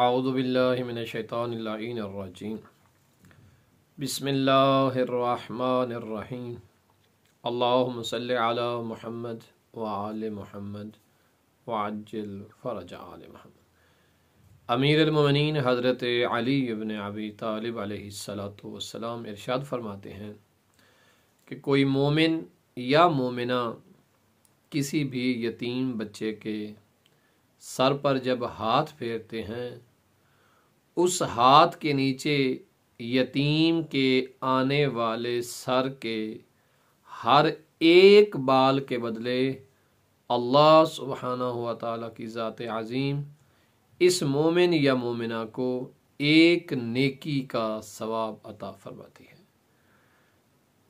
اعوذ باللہ من الشیطان اللعین الرجیم بسم اللہ الرحمن الرحیم اللہم صلی علی محمد وعال محمد وعجل فرج آل محمد امیر الممنین حضرت علی ابن عبی طالب علیہ السلام والسلام ارشاد فرماتے ہیں کہ کوئی مومن یا مومنہ کسی بھی یتیم بچے کے سر پر جب ہاتھ پھیرتے ہیں اس ہاتھ کے نیچے یتیم کے آنے والے سر کے ہر ایک بال کے بدلے اللہ سبحانہ ہوا تعالیٰ کی ذات عظیم اس مومن یا مومنہ کو ایک نیکی کا ثواب عطا فرماتی ہے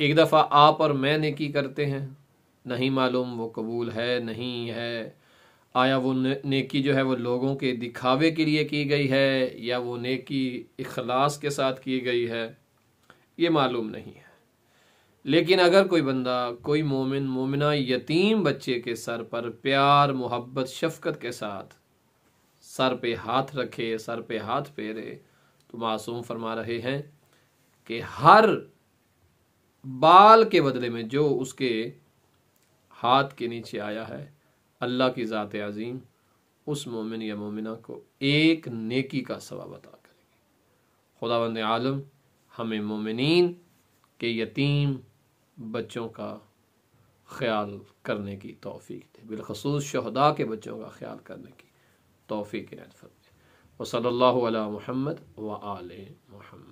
ایک دفعہ آپ اور میں نیکی کرتے ہیں نہیں معلوم وہ قبول ہے نہیں ہے آیا وہ نیکی جو ہے وہ لوگوں کے دکھاوے کے لیے کی گئی ہے یا وہ نیکی اخلاص کے ساتھ کی گئی ہے یہ معلوم نہیں ہے لیکن اگر کوئی بندہ کوئی مومن مومنہ یتیم بچے کے سر پر پیار محبت شفقت کے ساتھ سر پہ ہاتھ رکھے سر پہ ہاتھ پھیرے تو معصوم فرما رہے ہیں کہ ہر بال کے بدلے میں جو اس کے ہاتھ کے نیچے آیا ہے اللہ کی ذات عظیم اس مومن یا مومنہ کو ایک نیکی کا عطا کرے گی خدا بند عالم ہمیں مومنین کے یتیم بچوں کا خیال کرنے کی توفیق دے بالخصوص شہدا کے بچوں کا خیال کرنے کی توفیق وہ صلی اللہ علیہ محمد و آل محمد